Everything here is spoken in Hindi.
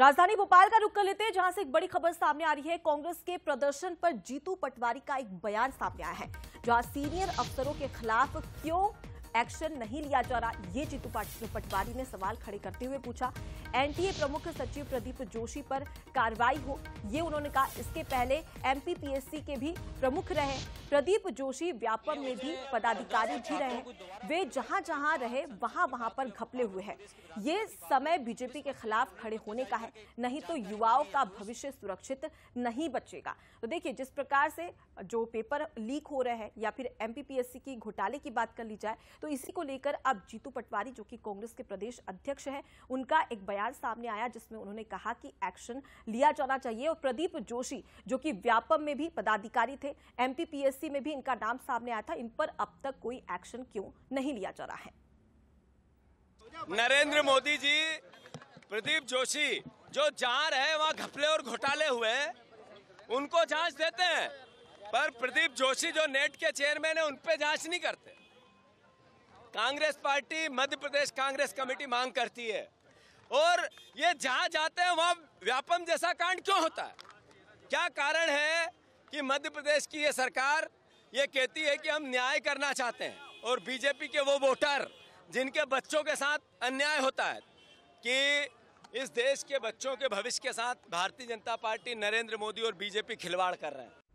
राजधानी भोपाल का रुख कर लेते हैं जहां से एक बड़ी खबर सामने आ रही है कांग्रेस के प्रदर्शन पर जीतू पटवारी का एक बयान सामने आया है जहां सीनियर अफसरों के खिलाफ क्यों एक्शन नहीं लिया जा रहा ये जीतू पटवारी ने सवाल खड़े करते हुए पूछा एनटीए प्रमुख सचिव प्रदीप जोशी पर कार्रवाई हो ये उन्होंने कहा इसके पहले एमपीपीएससी के भी प्रमुख रहे प्रदीप जोशी व्यापम में भी पदाधिकारी भी रहे वे जहां जहां रहे वहां वहां पर घपले हुए हैं ये समय बीजेपी के खिलाफ खड़े होने का है नहीं तो युवाओं का भविष्य सुरक्षित नहीं बचेगा तो देखिए जिस प्रकार से जो पेपर लीक हो रहे हैं या फिर एमपीपीएससी की घोटाले की बात कर ली जाए तो इसी को लेकर अब जीतू पटवारी जो कि कांग्रेस के प्रदेश अध्यक्ष है उनका एक बयान सामने आया जिसमें उन्होंने कहा कि एक्शन लिया जाना चाहिए और प्रदीप जोशी जो कि व्यापम में भी पदाधिकारी थे एमपीपीएससी में भी इनका नाम सामने आया था इन पर अब तक कोई एक्शन क्यों नहीं लिया जा रहा है नरेंद्र मोदी जी प्रदीप जोशी जो जा रहे वहाँ घपले और घोटाले हुए उनको जांच देते हैं पर प्रदीप जोशी जो नेट के चेयरमैन है उनपे जांच नहीं करते कांग्रेस पार्टी मध्य प्रदेश कांग्रेस कमेटी मांग करती है और ये जहाँ जाते हैं वहाँ व्यापम जैसा कांड क्यों होता है क्या कारण है कि मध्य प्रदेश की ये सरकार ये कहती है कि हम न्याय करना चाहते हैं और बीजेपी के वो वोटर जिनके बच्चों के साथ अन्याय होता है कि इस देश के बच्चों के भविष्य के साथ भारतीय जनता पार्टी नरेंद्र मोदी और बीजेपी खिलवाड़ कर रहे हैं